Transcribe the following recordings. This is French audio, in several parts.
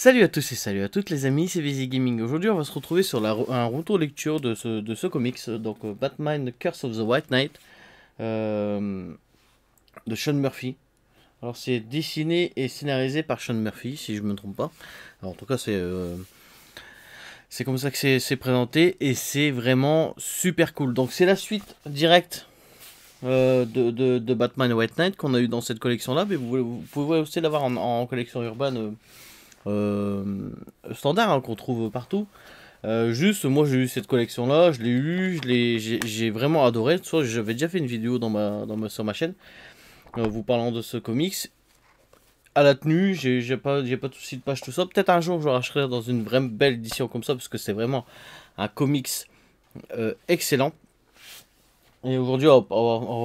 Salut à tous et salut à toutes les amis, c'est Vizy Gaming. Aujourd'hui, on va se retrouver sur la, un retour lecture de ce, de ce comics, donc euh, Batman The Curse of the White Knight euh, de Sean Murphy. Alors, c'est dessiné et scénarisé par Sean Murphy, si je ne me trompe pas. Alors, en tout cas, c'est euh, c'est comme ça que c'est présenté et c'est vraiment super cool. Donc, c'est la suite directe de, de, Batman White Knight qu'on a eu dans cette collection là, mais vous, pouvez aussi l'avoir en, en, collection urbaine euh, standard hein, qu'on trouve partout. Euh, juste, moi j'ai eu cette collection là, je l'ai eu, j'ai vraiment adoré. Soit j'avais déjà fait une vidéo dans ma, sur ma chaîne euh, vous parlant de ce comics. À la tenue, j'ai pas, pas de soucis de page, tout ça. Peut-être un jour je rachèterai dans une belle édition comme ça, parce que c'est vraiment un comics excellent. Et aujourd'hui, on,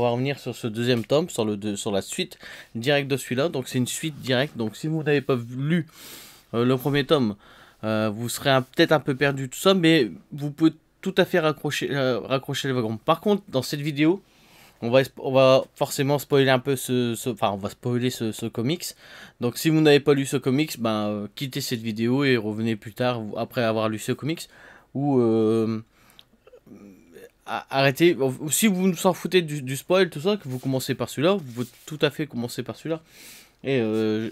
va revenir sur ce deuxième tome, sur, le, sur la suite Direct de celui-là. Donc c'est une suite directe. Donc si vous n'avez pas lu euh, le premier tome. Euh, vous serez peut-être un peu perdu tout ça, mais vous pouvez tout à fait raccrocher, le euh, les wagons. Par contre, dans cette vidéo, on va, forcément spoiler un peu ce, enfin on va spoiler ce, comics. Donc si vous n'avez pas lu ce comics, ben quittez cette vidéo et revenez plus tard après avoir lu ce comics ou euh, arrêtez. Si vous vous en foutez du, du, spoil tout ça, que vous commencez par celui-là, vous pouvez tout à fait commencer par celui-là et euh,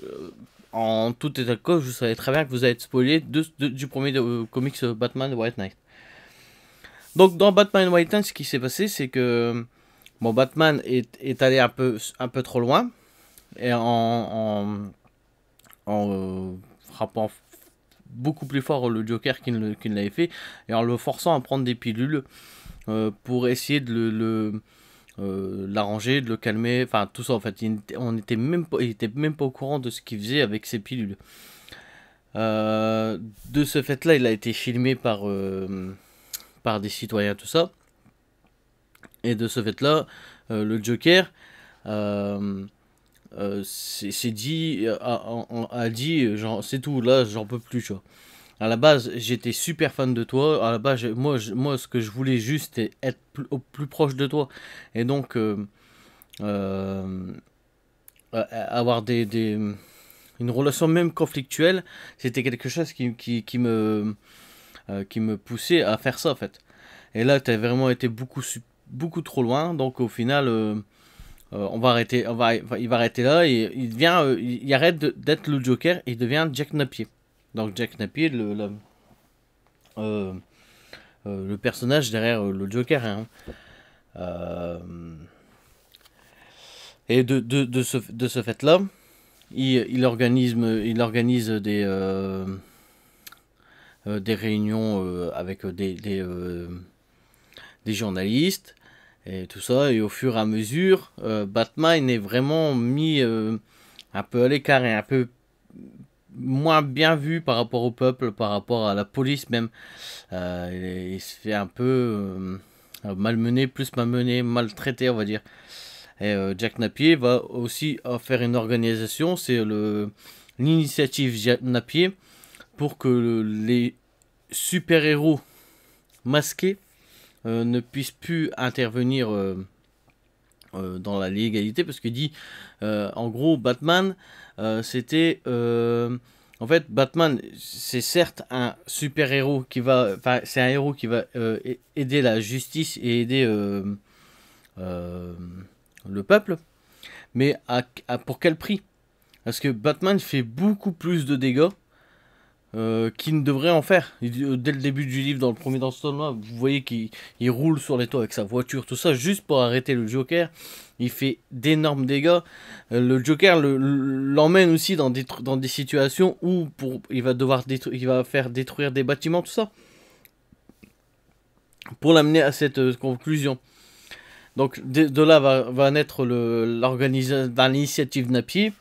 en tout état de cause, vous savez très bien que vous allez être spoilé de, du premier euh, comics euh, Batman White Knight. Donc dans Batman White Knight, ce qui s'est passé, c'est que bon, Batman est, allé un peu, un peu trop loin. Et en, en, euh, frappant beaucoup plus fort le Joker qu'il ne, l'avait fait. Et en le forçant à prendre des pilules pour essayer de le euh, l'arranger, de le calmer, enfin tout ça en fait. Il, on était même pas, il était même pas au courant de ce qu'il faisait avec ses pilules. Euh, de ce fait-là, il a été filmé euh, par, des citoyens, tout ça. Et de ce fait-là, le Joker s'est dit, a, a, dit, genre c'est tout, là j'en peux plus, tu vois à la base, j'étais super fan de toi. À la base, moi, moi, ce que je voulais juste, c'est être au plus proche de toi. Et donc, euh, euh, avoir des, des, une relation même conflictuelle, c'était quelque chose qui, qui, me, euh, qui me poussait à faire ça, en fait. Et là, tu as vraiment été beaucoup, beaucoup trop loin. Donc, au final. on va arrêter, on va, il va arrêter là il devient, il arrête d'être le Joker, il devient Jack Napier. Donc Jack Napier, le, euh, euh, le personnage derrière euh, le Joker. Hein. et de, de, de ce, de ce fait-là, il, il, organise, il organise des, des réunions avec des, des, des, journalistes et tout ça. Et au fur et à mesure, Batman est vraiment mis un peu à l'écart et un peu moins bien vu par rapport au peuple, par rapport à la police même. Euh, il, se fait un peu euh, malmené, plus malmené, maltraité, on va dire. Et euh, Jack Napier va aussi faire une organisation, c'est l'initiative Jack Napier, pour que les super-héros masqués ne puissent plus intervenir euh, dans la légalité parce qu'il dit euh, en gros Batman euh, c'était en fait Batman c'est certes un super héros qui va enfin c'est un héros qui va aider la justice et aider le peuple mais à, pour quel prix parce que Batman fait beaucoup plus de dégâts euh, qui ne devrait en faire. Euh, dès le début du livre, dans le premier dans ce vous voyez qu'il roule sur les toits avec sa voiture, tout ça, juste pour arrêter le Joker. Il fait d'énormes dégâts. Euh, le Joker l'emmène aussi dans des, dans des situations où il va devoir il va faire détruire des bâtiments, tout ça, pour l'amener à cette conclusion. Donc de, là va, va naître l'initiative Napier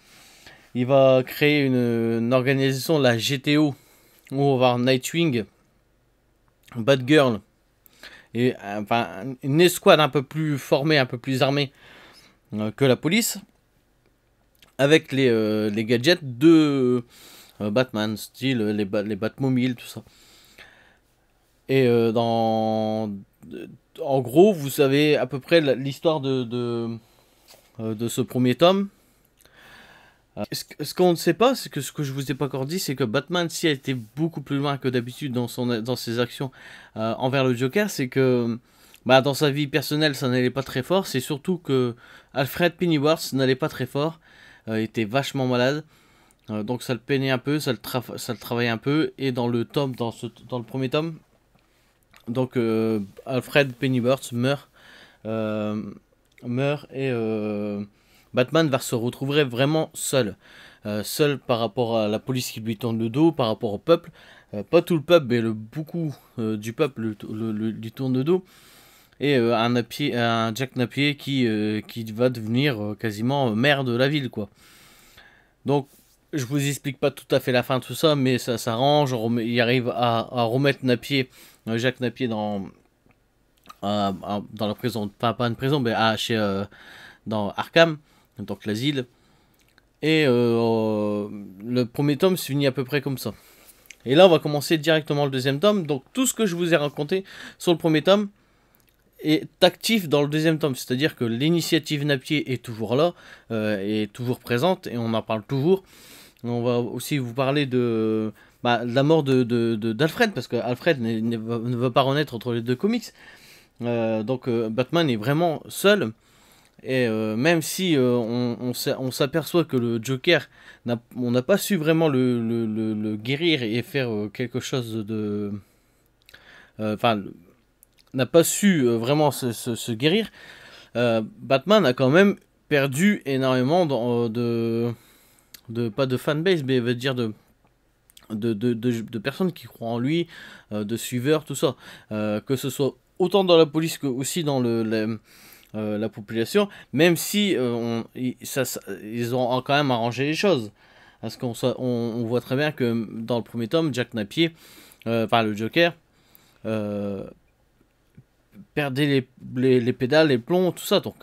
il va créer une, organisation, la GTO, où on va avoir Nightwing, Batgirl, et enfin une escouade un peu plus formée, un peu plus armée euh, que la police, avec les, euh, gadgets de euh, Batman, style les, Batmobiles, tout ça. Et dans, en gros, vous savez à peu près l'histoire de, de ce premier tome. Euh, ce, qu'on ne sait pas, c'est que ce que je vous ai pas encore dit, c'est que Batman, si a été beaucoup plus loin que d'habitude dans, son, dans ses actions euh, envers le Joker, c'est que bah, dans sa vie personnelle, ça n'allait pas très fort. C'est surtout que Alfred Pennyworth n'allait pas très fort, il euh, était vachement malade. donc ça le peinait un peu, ça le, ça le travaillait un peu. Et dans le tome, dans, ce, dans le premier tome, donc Alfred Pennyworth meurt, meurt et Batman va se retrouver vraiment seul. Euh, seul par rapport à la police qui lui tourne le dos, par rapport au peuple. Euh, pas tout le peuple, mais le beaucoup euh, du peuple lui tourne le dos. Et un, un, Jack Napier qui, qui va devenir quasiment maire de la ville, quoi. Donc, je vous explique pas tout à fait la fin de tout ça, mais ça s'arrange. Il arrive à, remettre Napier, Jack Napier dans, dans la prison, Enfin pas une prison, mais chez, dans Arkham donc l'asile. Et euh, euh, le premier tome se finit à peu près comme ça. Et là, on va commencer directement le deuxième tome. Donc, tout ce que je vous ai raconté sur le premier tome est actif dans le deuxième tome. C'est-à-dire que l'initiative Napier est toujours là, euh, est toujours présente, et on en parle toujours. On va aussi vous parler de, bah, la mort d'Alfred, parce que Alfred ne, veut va pas renaître entre les deux comics. donc, Batman est vraiment seul. Et euh, même si euh, on, s'aperçoit que le Joker, on n'a pas su vraiment le, guérir et faire euh, quelque chose de... Enfin, n'a pas su vraiment se, guérir, Batman a quand même perdu énormément de, pas de fanbase, mais veut dire de de, personnes qui croient en lui, de suiveurs, tout ça. que ce soit autant dans la police que aussi dans le euh, la population, même si euh, on, ils ont quand même arrangé les choses. Parce qu'on on, voit très bien que dans le premier tome, Jack Napier, par euh, le Joker, perdait les, les, pédales, les plombs, tout ça donc.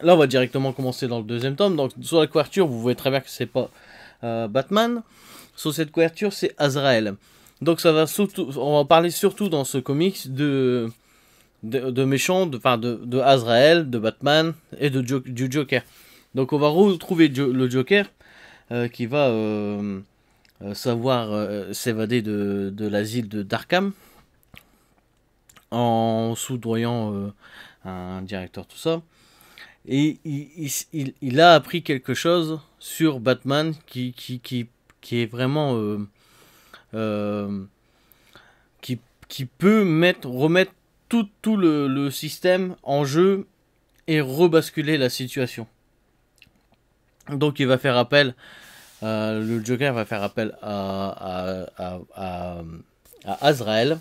Là, on va directement commencer dans le deuxième tome. Donc, sur la couverture, vous voyez très bien que c'est pas Batman. Sur cette couverture, c'est Azrael. Donc, ça va surtout, on va parler surtout dans ce comics de de, méchants, de, enfin de, de Azrael, de Batman et de du Joker. Donc on va retrouver le Joker euh, qui va euh, euh, savoir s'évader de, de l'asile de Darkham en soudoyant un directeur, tout ça. Et il, il, a appris quelque chose sur Batman qui, qui, qui, qui est vraiment... qui, qui peut mettre, remettre tout, tout le, le, système en jeu et rebasculer la situation. Donc il va faire appel, euh, le Joker va faire appel à, à, à, à Azrael.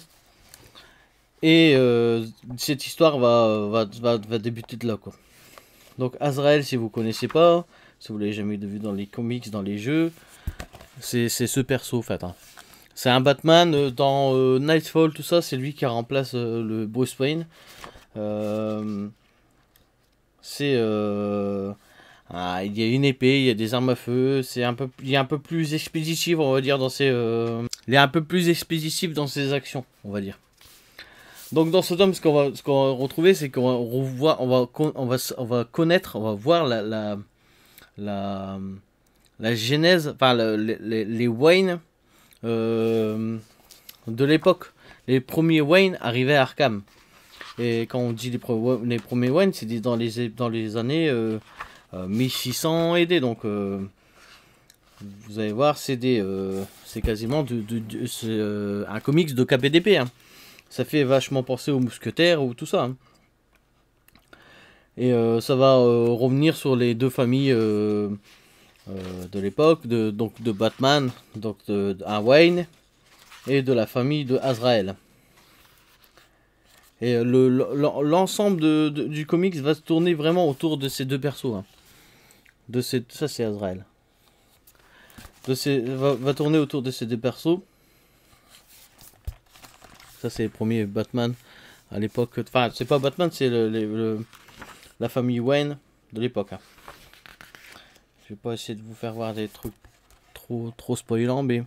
Et euh, cette histoire va, va, va, débuter de là. Quoi. Donc Azrael, si vous connaissez pas, si vous l'avez jamais vu dans les comics, dans les jeux, c'est ce perso en fait. Hein. C'est un Batman euh, dans euh, Nightfall, tout ça, c'est lui qui remplace euh, le Bruce Wayne. c'est ah, il y a une épée, il y a des armes à feu, c'est un peu il est un peu plus expéditif, on va dire dans ses il est un peu plus expéditif dans ses actions, on va dire. Donc dans ce tome, ce qu'on va qu'on retrouver, c'est qu'on va on va on va on va connaître, on va voir la la la, genèse, enfin les, les Wayne euh, de l'époque. Les premiers Wayne arrivaient à Arkham. Et quand on dit les, premiers Wayne, c'est dans les, dans les années 1600 euh, euh, et des. Donc, vous allez voir, c'est c'est quasiment de, un comics de KBDP hein. Ça fait vachement penser aux mousquetaires ou tout ça. Hein. Et ça va revenir sur les deux familles euh, de l'époque, de, donc de Batman, donc de, Wayne, et de la famille de Azrael. Et euh, l'ensemble du comics va se tourner vraiment autour de ces deux persos. Hein. De ces, ça c'est Azrael. De ces, va, tourner autour de ces deux persos. Ça c'est le premier Batman à l'époque. Enfin, c'est pas Batman, c'est le, la famille Wayne de l'époque. Hein. Je vais pas essayer de vous faire voir des trucs trop trop spoilants, mais vous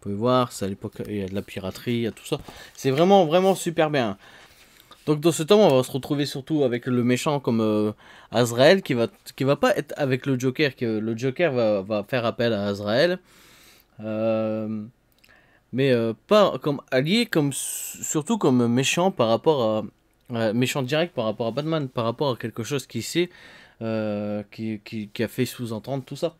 pouvez voir, c'est à l'époque, il y a de la piraterie, il y a tout ça. C'est vraiment vraiment super bien. Donc dans ce temps, on va se retrouver surtout avec le méchant comme euh, Azrael, qui va qui va pas être avec le Joker, que le Joker va, faire appel à Azrael. Euh, mais euh, pas comme allié, comme surtout comme méchant par rapport à méchant direct par rapport à Batman, par rapport à quelque chose qui sait euh, qui, a fait sous-entendre tout ça.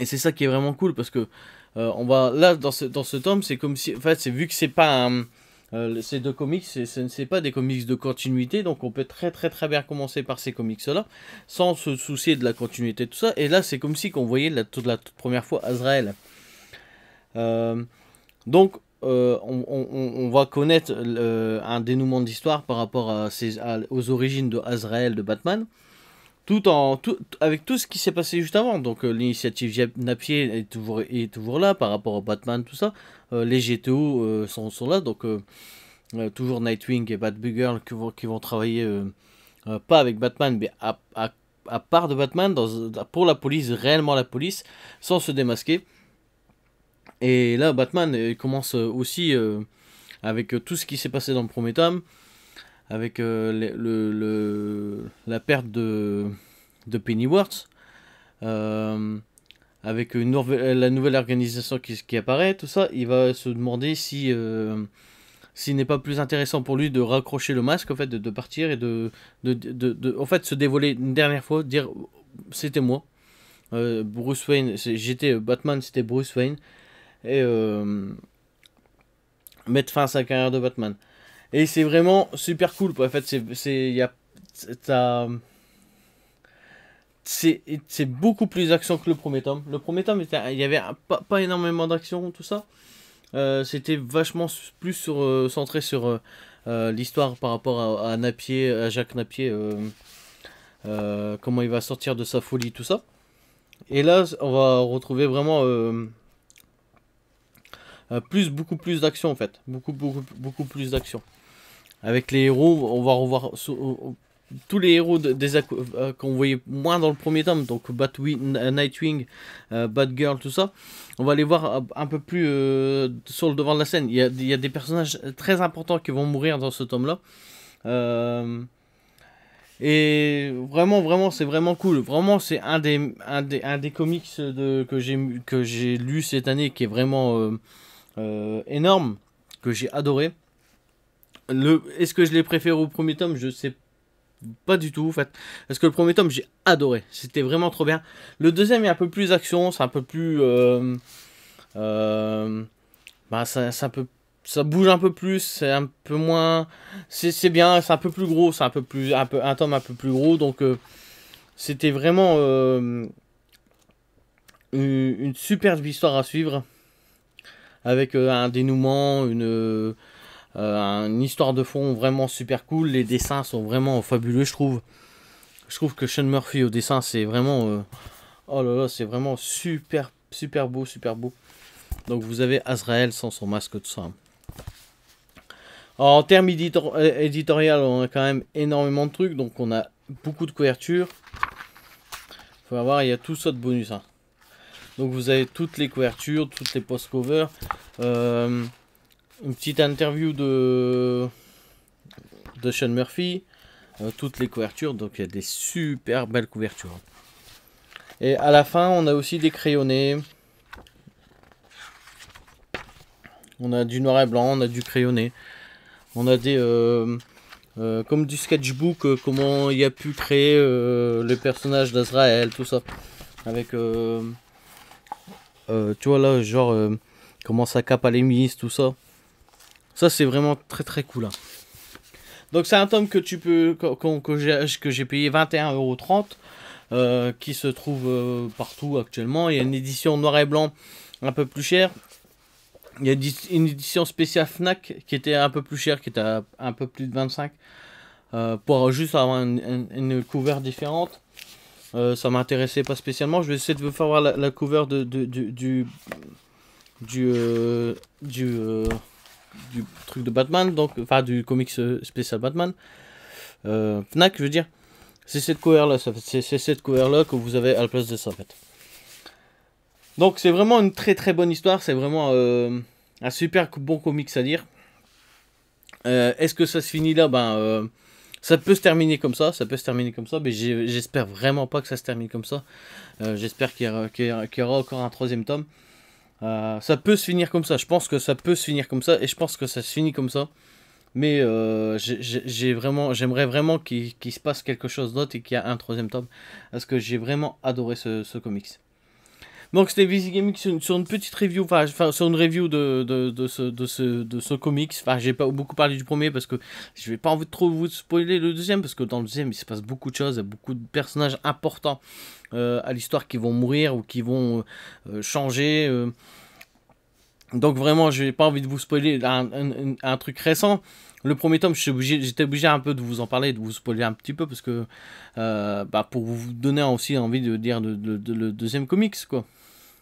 Et c'est ça qui est vraiment cool parce que euh, on va là dans ce, dans ce tome, c'est comme si en fait c'est vu que c'est pas un, euh, ces deux comics, ce ne pas des comics de continuité, donc on peut très très très bien commencer par ces comics-là, sans se soucier de la continuité, tout ça. Et là, c'est comme si qu'on voyait la, toute la première fois Azrael. donc, on, va connaître un dénouement d'histoire par rapport à ces aux origines de Azrael de Batman tout en tout, avec tout ce qui s'est passé juste avant. Donc euh, l'initiative Napier est toujours est toujours là par rapport au Batman tout ça. Euh, les GTO euh, sont, là donc toujours Nightwing et Batgirl qui vont qui vont travailler pas avec Batman mais à, à, à part de Batman dans, pour la police réellement la police sans se démasquer. Et là Batman il commence aussi avec tout ce qui s'est passé dans le premier tome avec euh, le, la perte de, de Pennyworth, euh, avec une la nouvelle organisation qui, qui, apparaît, tout ça, il va se demander si euh, s'il n'est pas plus intéressant pour lui de raccrocher le masque, en fait, de, de partir et de, de, de, en fait, se dévoiler une dernière fois, dire c'était moi, Bruce Wayne, j'étais Batman, c'était Bruce Wayne, et mettre fin à sa carrière de Batman. Et c'est vraiment super cool. En fait, c'est beaucoup plus action que le premier tome. Le premier tome, il y avait pas, énormément d'action, tout ça. Euh, c'était vachement plus sur, euh, centré sur euh, l'histoire par rapport à, à, Napier, à Jacques Napier, comment il va sortir de sa folie, tout ça. Et là, on va retrouver vraiment euh, plus, beaucoup plus d'action en fait. Beaucoup, beaucoup, beaucoup plus d'action. Avec les héros, on va revoir euh, euh, tous les héros des qu'on voyait moins dans le premier tome, donc Batwing, Nightwing, Batgirl, tout ça, on va les voir un peu plus sur le devant de la scène. Il y, a, des personnages très importants qui vont mourir dans ce tome-là. et vraiment, vraiment, c'est vraiment cool. Vraiment, c'est un des, un des, comics de, que j'ai lu cette année qui est vraiment euh, énorme que j'ai adoré. Le, est-ce que je l'ai préféré au premier tome Je sais pas du tout en fait. Parce que le premier tome j'ai adoré, c'était vraiment trop bien. Le deuxième est un peu plus action, c'est un peu plus, euh, euh bah ça, ça bouge un peu plus, c'est un peu moins, c'est bien, c'est un peu plus gros, c'est un peu plus, un peu un tome un peu plus gros, donc euh, c'était vraiment une superbe histoire à suivre avec euh, un dénouement, euh, une, histoire de fond vraiment super cool. Les dessins sont vraiment fabuleux, je trouve. Je trouve que Sean Murphy au dessin, c'est vraiment. Euh, oh là là, c'est vraiment super, super beau, super beau. Donc vous avez Azrael sans son masque de ça. en termes éditorial, on a quand même énormément de trucs, donc on a beaucoup de couvertures. Faut avoir il y a tout ça de bonus. Hein. Donc vous avez toutes les couvertures, toutes les post-covers. Euh, une petite interview de, de Sean Murphy. Euh, toutes les couvertures. Donc il y a des super belles couvertures. Et à la fin, on a aussi des crayonnés. On a du noir et blanc, on a du crayonné. On a des... Euh, comme du sketchbook, comment il a pu créer les le personnage d'Azrael, tout ça. Avec euh, tu vois là, genre, euh, comment ça cape à l'émise, tout ça. Ça, c'est vraiment très très cool. Hein. Donc c'est un tome que tu peux que, que, que j'ai payé 21,30€, euh, qui se trouve partout actuellement. Il y a une édition noir et blanc un peu plus chère. Il y a une édition spéciale Fnac qui était un peu plus chère, qui était à un peu plus de 25, pour juste avoir une, couverture différente. Euh, ça m'intéressait pas spécialement. Je vais essayer de vous faire voir la, cover de, du du du, euh, euh, du, truc de Batman, donc enfin du comics euh, spécial Batman. Fnac, je veux dire. C'est cette cover là, c'est cette couverture là que vous avez à la place de ça en fait. Donc c'est vraiment une très très bonne histoire, c'est vraiment un super bon comics à dire. Est-ce que ça se finit là Ben ça peut se terminer comme ça, ça peut se terminer comme ça, mais j'espère vraiment pas que ça se termine comme ça. Euh, j'espère qu'il y, aura encore un troisième tome. Euh, ça peut se finir comme ça, je pense que ça peut se finir comme ça, et je pense que ça se finit comme ça. Mais euh, j'ai vraiment, j'aimerais vraiment qu'il se passe quelque chose d'autre et qu'il y a un troisième tome, parce que j'ai vraiment adoré ce comics. Donc c'était Visi sur, une petite review, enfin sur une review de, de, de, ce, de ce, comics. Enfin j'ai pas beaucoup parlé du premier parce que je vais pas envie de trop vous spoiler le deuxième parce que dans le deuxième il se passe beaucoup de choses, il beaucoup de personnages importants euh, à l'histoire qui vont mourir ou qui vont euh, changer. Euh. Donc vraiment je n'ai pas envie de vous spoiler un, truc récent. Le premier tome, j'étais obligé, un peu de vous en parler, de vous spoiler un petit peu, parce que bah, pour vous donner aussi envie de dire le de, deuxième comics, quoi.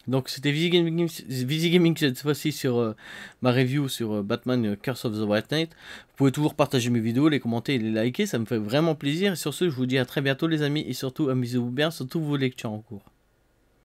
Donc c'était Visigaming Gaming cette fois-ci sur euh, ma review sur euh, Batman euh, Curse of the White Knight. Vous pouvez toujours partager mes vidéos, les commenter et les liker, ça me fait vraiment plaisir. Et sur ce, je vous dis à très bientôt les amis et surtout amusez-vous bien, sur toutes vos lectures en cours.